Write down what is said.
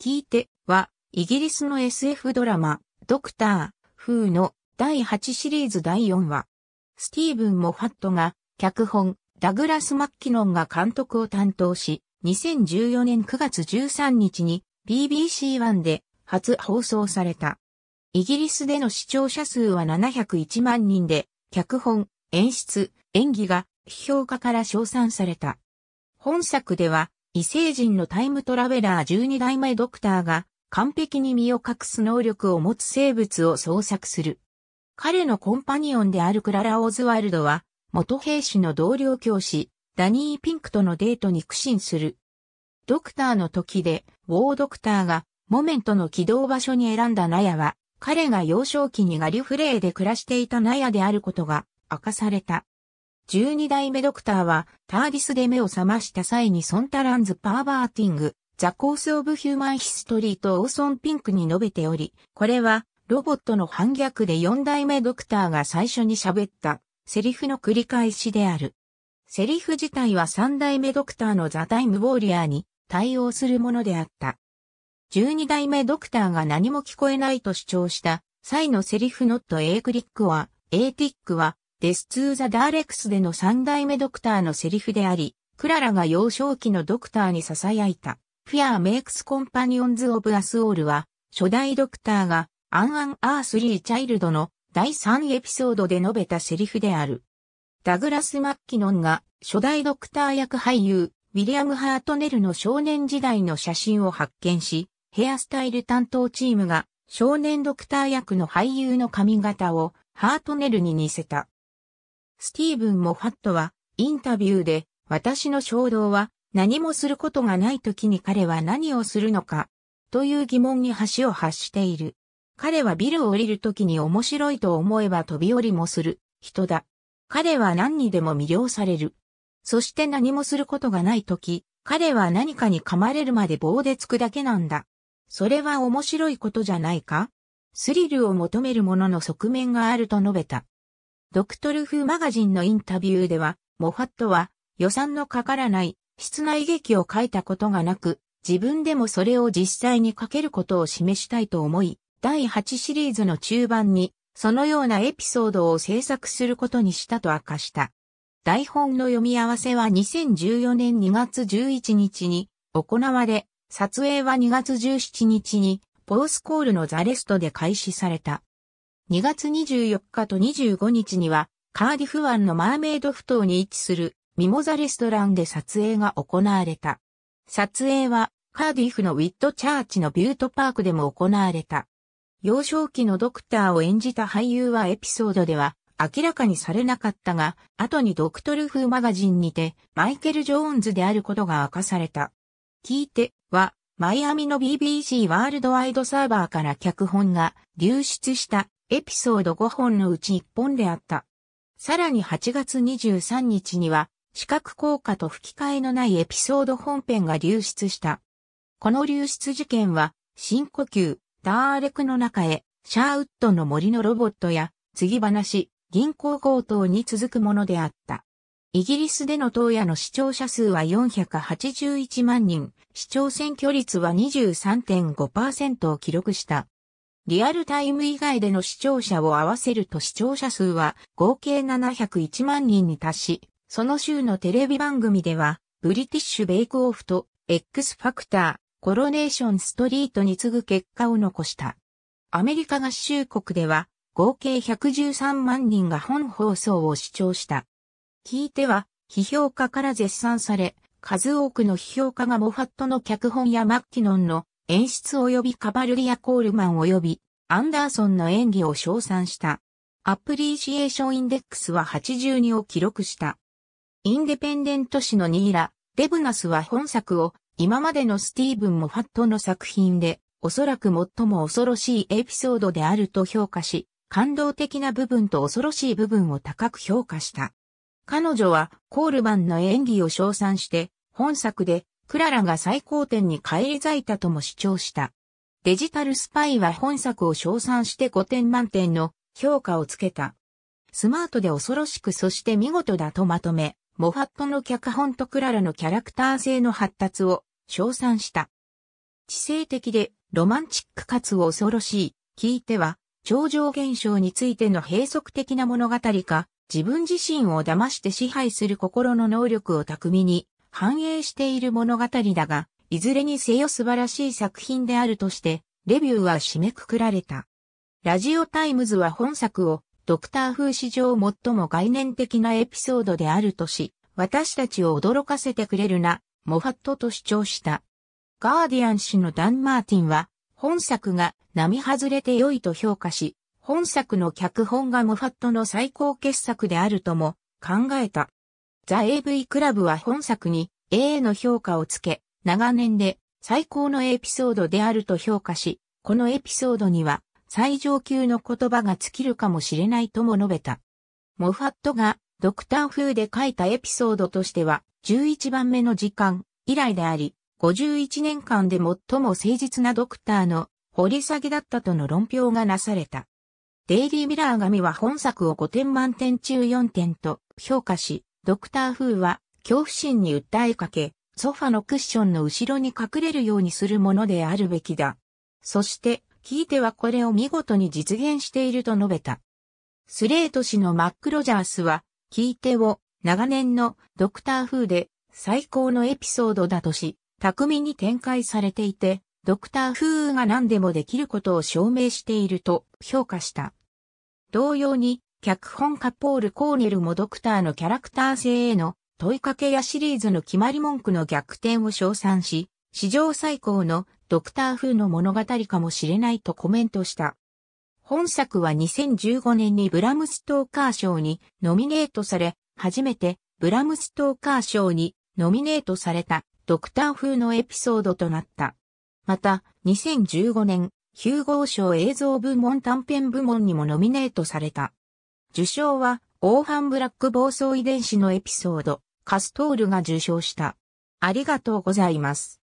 聞いては、イギリスの SF ドラマ、ドクター、フーの第8シリーズ第4話。スティーブン・モファットが、脚本、ダグラス・マッキノンが監督を担当し、2014年9月13日に BBC1 で初放送された。イギリスでの視聴者数は701万人で、脚本、演出、演技が、批評家から称賛された。本作では、異星人のタイムトラベラー12代目ドクターが完璧に身を隠す能力を持つ生物を捜索する。彼のコンパニオンであるクララ・オズワルドは、元兵士の同僚教師、ダニー・ピンクとのデートに苦心する。ドクターの時で、ウォードクターが、モメントの起動場所に選んだナヤは、彼が幼少期にガリュフレーで暮らしていたナヤであることが明かされた。12代目ドクターは、ターディスで目を覚ました際にソンタランズ・パーバーティング、ザ・コース・オブ・ヒューマン・ヒストリーとオーソン・ピンクに述べており、これは、ロボットの反逆で4代目ドクターが最初に喋った、セリフの繰り返しである。セリフ自体は3代目ドクターのザ・タイム・ウォーリアーに対応するものであった。12代目ドクターが何も聞こえないと主張した際のセリフノット A クリックは、A ティックは、デス・ツー・ザ・ダーレクスでの三代目ドクターのセリフであり、クララが幼少期のドクターに囁いた、フィアー・メイクス・コンパニオンズ・オブ・アス・オールは、初代ドクターが、アン・アン・アース・リー・チャイルドの第3エピソードで述べたセリフである。ダグラス・マッキノンが、初代ドクター役俳優、ウィリアム・ハートネルの少年時代の写真を発見し、ヘアスタイル担当チームが少年ドクター役の俳優の髪型をハートネルに似せた。スティーブン・モファットは、インタビューで、私の衝動は、何もすることがない時に彼は何をするのか、という疑問に橋を発している。彼はビルを降りる時に面白いと思えば飛び降りもする、人だ。彼は何にでも魅了される。そして何もすることがない時、彼は何かに噛まれるまで棒でつくだけなんだ。それは面白いことじゃないかスリルを求める者の側面があると述べた。ドクトルフマガジンのインタビューでは、モファットは予算のかからない室内劇を書いたことがなく、自分でもそれを実際に書けることを示したいと思い、第8シリーズの中盤に、そのようなエピソードを制作することにしたと明かした。台本の読み合わせは2014年2月11日に行われ、撮影は2月17日にポースコールのザレストで開始された。2月24日と25日には、カーディフ湾のマーメイド埠頭に位置するミモザレストランで撮影が行われた。撮影はカーディフのウィットチャーチのビュートパークでも行われた。幼少期のドクターを演じた俳優はエピソードでは明らかにされなかったが、後にドクトルフマガジンにてマイケル・ジョーンズであることが明かされた。聞いては、マイアミの BBC ワールドワイドサーバーから脚本が流出したエピソード5本のうち1本であった。さらに8月23日には、視覚効果と吹き替えのないエピソード本編が流出した。この流出事件は、深呼吸、ダーレクの中へ、シャーウッドの森のロボットや、継ぎ話、銀行強盗に続くものであった。イギリスでの当夜の視聴者数は481万人、視聴選挙率は23.5%を記録した。リアルタイム以外での視聴者を合わせると視聴者数は合計701万人に達し、その週のテレビ番組では、ブリティッシュ・ベイク・オフと X ファクター、コロネーション・ストリートに次ぐ結果を残した。アメリカ合衆国では、合計113万人が本放送を視聴した。聞いては、批評家から絶賛され、数多くの批評家がモファットの脚本やマッキノンの演出及びカバルリア・コールマン及びアンダーソンの演技を称賛した。アプリシエーションインデックスは82を記録した。インデペンデント誌のニーラ、デブナスは本作を今までのスティーブン・モファットの作品でおそらく最も恐ろしいエピソードであると評価し、感動的な部分と恐ろしい部分を高く評価した。彼女はコールマンの演技を称賛して、本作でクララが最高点に返り咲いたとも主張した。デジタルスパイは本作を称賛して5点満点の評価をつけた。スマートで恐ろしくそして見事だとまとめ、モファットの脚本とクララのキャラクター性の発達を称賛した。知性的でロマンチックかつ恐ろしい、聞いては超常現象についての閉塞的な物語か、自分自身を騙して支配する心の能力を巧みに反映している物語だが、いずれにせよ素晴らしい作品であるとして、レビューは締めくくられた。ラジオタイムズは本作を、ドクター風史上最も概念的なエピソードであるとし、私たちを驚かせてくれるな、モファットと主張した。ガーディアン氏のダン・マーティンは、本作が並外れて良いと評価し、本作の脚本がモファットの最高傑作であるとも考えた。ザ・ AV クラブは本作に A a の評価をつけ、長年で最高のエピソードであると評価し、このエピソードには最上級の言葉が尽きるかもしれないとも述べた。モファットがドクター風で書いたエピソードとしては11番目の時間以来であり、51年間で最も誠実なドクターの掘り下げだったとの論評がなされた。デイリー・ミラー紙は本作を5点満点中4点と評価し、ドクターフーは恐怖心に訴えかけ、ソファのクッションの後ろに隠れるようにするものであるべきだ。そして、聞いてはこれを見事に実現していると述べた。スレート氏のマック・ロジャースは、聞いてを長年のドクターフーで最高のエピソードだとし、巧みに展開されていて、ドクターフーが何でもできることを証明していると評価した。同様に、脚本家ポール・コーネルもドクターのキャラクター性への問いかけやシリーズの決まり文句の逆転を称賛し、史上最高のドクター風の物語かもしれないとコメントした。本作は2015年にブラムストーカー賞にノミネートされ、初めてブラムストーカー賞にノミネートされたドクター風のエピソードとなった。また、2015年、ヒューゴー賞映像部門短編部門にもノミネートされた。受賞は、オーハンブラック暴走遺伝子のエピソード、カストールが受賞した。ありがとうございます。